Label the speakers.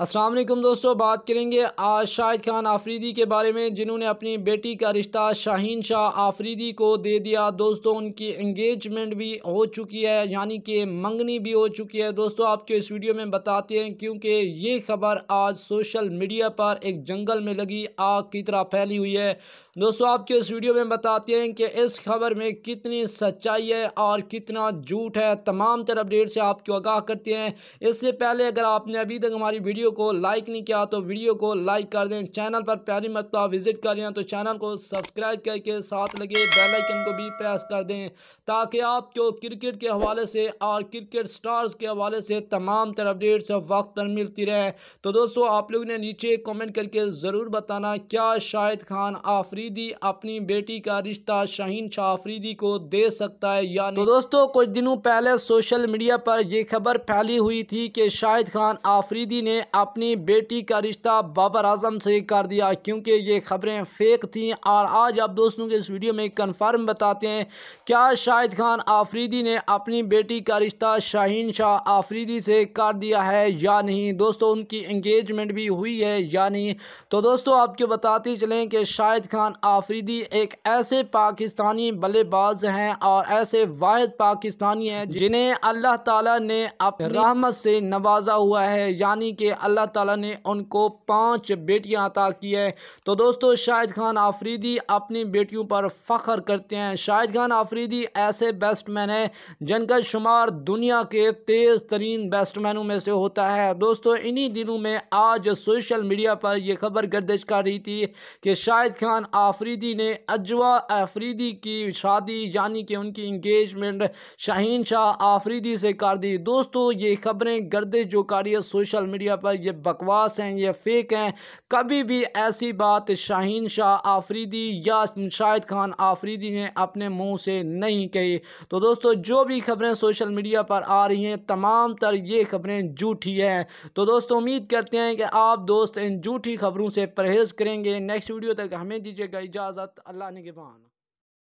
Speaker 1: अस्सलाम वालेकुम दोस्तों बात करेंगे आज शाहिद खान आफरीदी के बारे में जिन्होंने अपनी बेटी का रिश्ता शाहीन शाह आफरीदी को दे दिया दोस्तों उनकी इंगेजमेंट भी हो चुकी है यानी कि मंगनी भी हो चुकी है दोस्तों आपको इस वीडियो में बताते हैं क्योंकि ये खबर आज सोशल मीडिया पर एक जंगल में लगी आग की तरह फैली हुई है दोस्तों आपको इस वीडियो में बताते हैं कि इस खबर में कितनी सच्चाई है और कितना झूठ है तमाम तरह अपडेट से आपको आगाह करते हैं इससे पहले अगर आपने अभी तक हमारी वीडियो वीडियो को लाइक नहीं किया तो वीडियो को लाइक कर दें चैनल पर प्यारी मरतबा विजिट कर लें तो चैनल को सब्सक्राइब करके साथ लगे बेल आइकन को भी प्रेस कर दें ताकि आपको क्रिकेट के हवाले से और क्रिकेट स्टार्स के हवाले से तमाम तरह अपडेट्स वक्त पर मिलती रहे तो दोस्तों आप लोग ने नीचे कॉमेंट करके ज़रूर बताना क्या शाहिद खान आफरीदी अपनी बेटी का रिश्ता शाहीन शाह आफरीदी को दे सकता है या तो दोस्तों कुछ दिनों पहले सोशल मीडिया पर यह खबर फैली हुई थी कि शाहिद खान आफरीदी ने अपनी बेटी का रिश्ता बाबर आजम से कर दिया क्योंकि ये खबरें फेक थी और आज आप दोस्तों के इस वीडियो में कंफर्म बताते हैं क्या शाहिद खान आफरीदी ने अपनी बेटी का रिश्ता शाहीन शाह आफरीदी से कर दिया है या नहीं दोस्तों उनकी इंगेजमेंट भी हुई है या नहीं तो दोस्तों आपको बताते चलें कि शाहिद खान आफरीदी एक ऐसे पाकिस्तानी बल्लेबाज हैं और ऐसे वाद पाकिस्तानी हैं जिन्हें अल्लाह ताला ने अपनी रहमत से नवाजा हुआ है यानी कि अल्लाह ताला ने उनको पांच बेटियां अता की है तो दोस्तों शाहिद खान आफरीदी अपनी बेटियों पर फ़ख्र करते हैं शाहिद खान आफरीदी ऐसे बेस्टमैन हैं जिनका शुमार दुनिया के तेज़ तरीन बेस्टमैनों में से होता है दोस्तों इन्हीं दिनों में आज सोशल मीडिया पर यह खबर गर्दिश कर रही थी कि शाहिद खान आफरीदी ने अजवा आफरीदी की शादी यानी कि उनकी इंगेजमेंट शाहीन शाह आफरीदी से कर दी दोस्तों ये खबरें गर्दिश जो कर रही है सोशल मीडिया पर पर ये बकवास हैं ये फेक हैं कभी भी ऐसी बात शाहीन शाह आफरीदी या शाहिद खान आफरीदी ने अपने मुंह से नहीं कही तो दोस्तों जो भी खबरें सोशल मीडिया पर आ रही हैं तमाम तर ये खबरें झूठी हैं तो दोस्तों उम्मीद करते हैं कि आप दोस्त इन झूठी खबरों से परहेज़ करेंगे नेक्स्ट वीडियो तक हमें दीजिएगा इजाज़त अल्लाह ने के